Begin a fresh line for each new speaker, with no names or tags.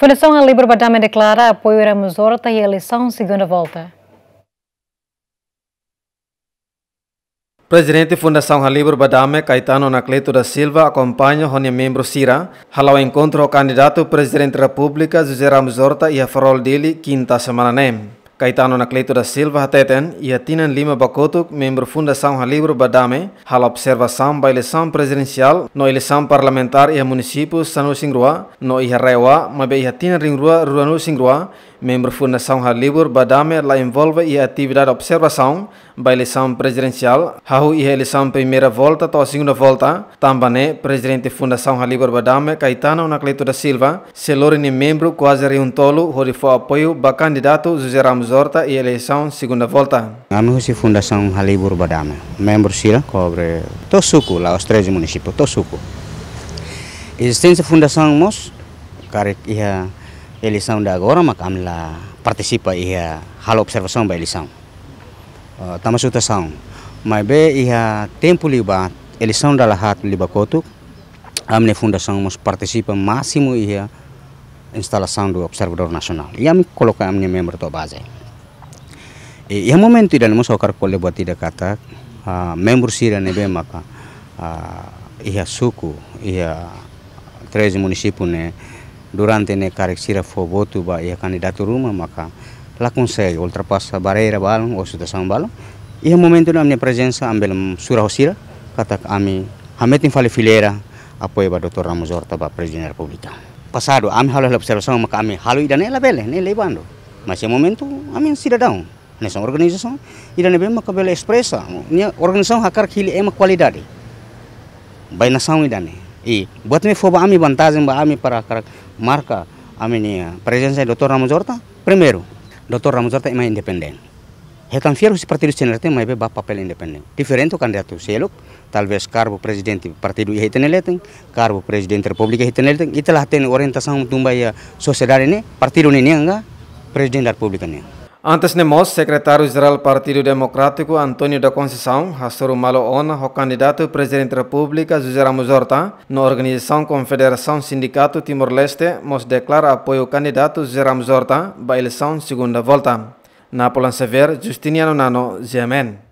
Fundação Alibro Badame declara apoio a Horta e eleição segunda volta.
Presidente Fundação Alibro Badame, Caetano Anacleto da Silva, acompanha o membro Cira, ao encontro ao candidato presidente da República, José Ramos Horta e a farol dele, quinta semana nem. Né? Caetano Nacleto da Silva Hateten e Atinan Lima Bacotuk, membro Fundação Halibro Badame, hal observação ba eleição presidencial, no eleição parlamentar e município Sanu Singrua, no Iharrewa, mabe Ihatina Ringrua Ruanu Singrua, membro Fundação Halibur Badame la envolve e atividade observação ba eleição presidencial, hau e eleição primeira volta to segunda volta, tambane presidente Fundação Halibur Badame Caetano Nacleto da Silva, selorini membro quase reuntolo, tolo, apoio ba candidato José Ramos zorta e eleição segunda volta.
Ano se Fundação Halibur Badama, membro sil cobre Tossuco, lá os três municípios, Tosuku. Existência Fundação Mos, cara ia a eleição da agora, mas lá participa e a halo observação da eleição. Uh, ah, Tamasutação, mas be e a tempo liba, eleição da lahat liba kotuk, a minha Fundação Mos participa máximo e a instalação do Observador Nacional. E a me colocar a minha membro da base ia eh, momento ida mo sokar kole buat tidak kata uh, ah, membur sira nebe maka uh, ah, ia suku ia tres município durante ne careksira fo botu ba ia kandidat rumah maka lakun consegue ultrapassa barreira balong osu situação balong ia momento na minha presensa ambil surah sira kata ami hametin fale filera apoio ba dr Ramos orta ba presiden da pasado passado ami halo observação maka ami halu idane nela bele nela do masih momento ami sida daun nesong organisasong ira nebe ma kabela espresa nia organisasong hakar kili ema qualidade bai nação idane i buat me foba ami vantagem ba ami para karak marka ami nia eh, presensai e dotor Dr. primero. dotor primeiro Dr. independen. Horta é mais fiero si partido senerte mai be ba papel independente. Diferente candidato selok, talvez cargo presidente partido ia karbo cargo presidente república iteneleten, italah ten orientasang tumbai ya sosedari ne, partido ne nenga, presiden da
Antes de o secretário geral do Partido Democrático Antônio da Conceição, Hassoru Malo Ona, o candidato presidente da República José Ramos Horta, na organização Confederação Sindicato Timor-Leste, nos declara apoio ao candidato José Ramos Horta, para eleição segunda volta. Na Sever, Justiniano Nano, GMN.